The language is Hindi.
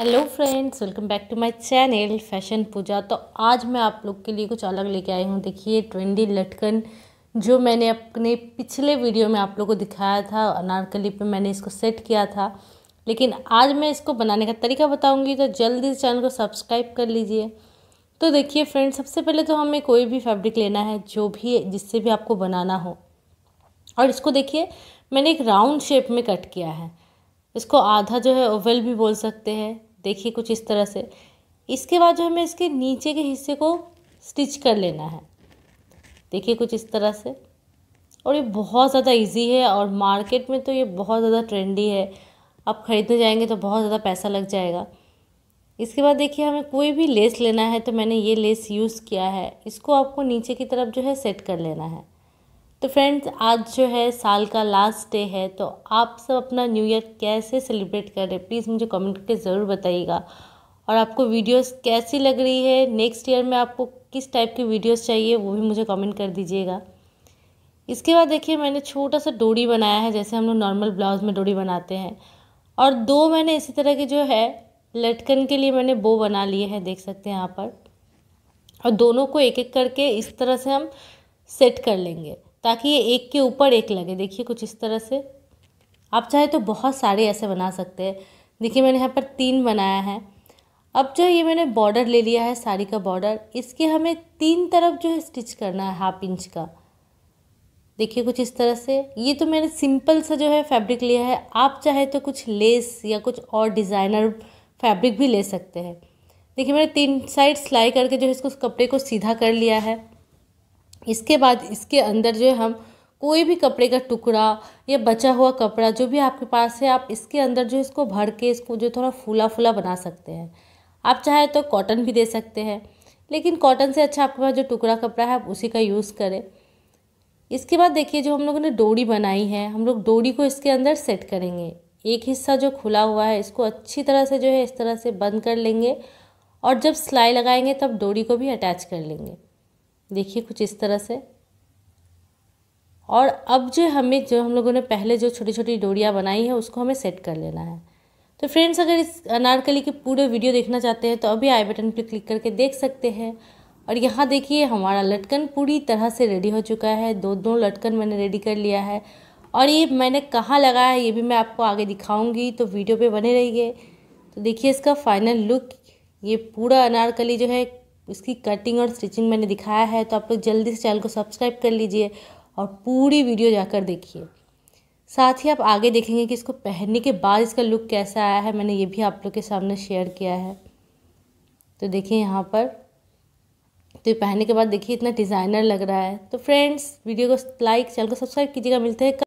hello friends welcome back to my channel fashion Pooja तो आज मैं आप लोग के लिए कुछ अलग लेके आई हूँ देखिए ट्रेंडी लटकन जो मैंने अपने पिछले वीडियो में आप लोग को दिखाया था अनारकली पे मैंने इसको सेट किया था लेकिन आज मैं इसको बनाने का तरीका बताऊँगी तो जल्दी से चैनल को सब्सक्राइब कर लीजिए तो देखिए फ्रेंड्स सबसे पहले तो हमें कोई भी फैब्रिक लेना है जो भी जिससे भी आपको बनाना हो और इसको देखिए मैंने एक राउंड शेप में कट किया है इसको आधा जो है ओवल भी बोल सकते हैं देखिए कुछ इस तरह से इसके बाद जो हमें इसके नीचे के हिस्से को स्टिच कर लेना है देखिए कुछ इस तरह से और ये बहुत ज़्यादा इजी है और मार्केट में तो ये बहुत ज़्यादा ट्रेंडी है आप ख़रीदने जाएंगे तो बहुत ज़्यादा पैसा लग जाएगा इसके बाद देखिए हमें कोई भी लेस लेना है तो मैंने ये लेस यूज़ किया है इसको आपको नीचे की तरफ जो है सेट कर लेना है तो फ्रेंड्स आज जो है साल का लास्ट डे है तो आप सब अपना न्यू ईयर कैसे सेलिब्रेट कर रहे हैं प्लीज़ मुझे कमेंट करके ज़रूर बताइएगा और आपको वीडियोस कैसी लग रही है नेक्स्ट ईयर में आपको किस टाइप की वीडियोस चाहिए वो भी मुझे कमेंट कर दीजिएगा इसके बाद देखिए मैंने छोटा सा डोरी बनाया है जैसे हम लोग नॉर्मल ब्लाउज में डोरी बनाते हैं और दो मैंने इसी तरह के जो है लटकन के लिए मैंने बो बना लिए हैं देख सकते हैं यहाँ पर और दोनों को एक एक करके इस तरह से हम सेट कर लेंगे ताकि ये एक के ऊपर एक लगे देखिए कुछ इस तरह से आप चाहे तो बहुत सारे ऐसे बना सकते हैं देखिए मैंने यहाँ पर तीन बनाया है अब जो ये मैंने बॉर्डर ले लिया है साड़ी का बॉर्डर इसके हमें तीन तरफ जो है स्टिच करना है हाफ इंच का देखिए कुछ इस तरह से ये तो मैंने सिंपल सा जो है फैब्रिक लिया है आप चाहे तो कुछ लेस या कुछ और डिज़ाइनर फैब्रिक भी ले सकते हैं देखिए मैंने तीन साइड सिलाई करके जो है इसको कपड़े को सीधा कर लिया है इसके बाद इसके अंदर जो है हम कोई भी कपड़े का टुकड़ा या बचा हुआ कपड़ा जो भी आपके पास है आप इसके अंदर जो इसको भर के इसको जो थोड़ा फूला फूला बना सकते हैं आप चाहे तो कॉटन भी दे सकते हैं लेकिन कॉटन से अच्छा आपके पास जो टुकड़ा कपड़ा है आप उसी का यूज़ करें इसके बाद देखिए जो हम लोगों ने डोरी बनाई है हम लोग डोरी को इसके अंदर सेट करेंगे एक हिस्सा जो खुला हुआ है इसको अच्छी तरह से जो है इस तरह से बंद कर लेंगे और जब सिलाई लगाएंगे तब डोरी को भी अटैच कर लेंगे देखिए कुछ इस तरह से और अब जो हमें जो हम लोगों ने पहले जो छोटी छोटी डोरियाँ बनाई है उसको हमें सेट कर लेना है तो फ्रेंड्स अगर इस अनारकली के पूरे वीडियो देखना चाहते हैं तो अभी आई बटन पर क्लिक करके देख सकते हैं और यहाँ देखिए हमारा लटकन पूरी तरह से रेडी हो चुका है दो दो लटकन मैंने रेडी कर लिया है और ये मैंने कहाँ लगाया है ये भी मैं आपको आगे दिखाऊंगी तो वीडियो पे बने रहिए तो देखिए इसका फाइनल लुक ये पूरा अनारकली जो है उसकी कटिंग और स्टिचिंग मैंने दिखाया है तो आप लोग जल्दी से चैनल को सब्सक्राइब कर लीजिए और पूरी वीडियो जाकर देखिए साथ ही आप आगे देखेंगे कि इसको पहनने के बाद इसका लुक कैसा आया है मैंने ये भी आप लोग के सामने शेयर किया है तो देखिए यहाँ पर तो ये पहनने के बाद देखिए इतना डिज़ाइनर लग रहा है तो फ्रेंड्स वीडियो को लाइक चैनल को सब्सक्राइब कीजिएगा मिलते हैं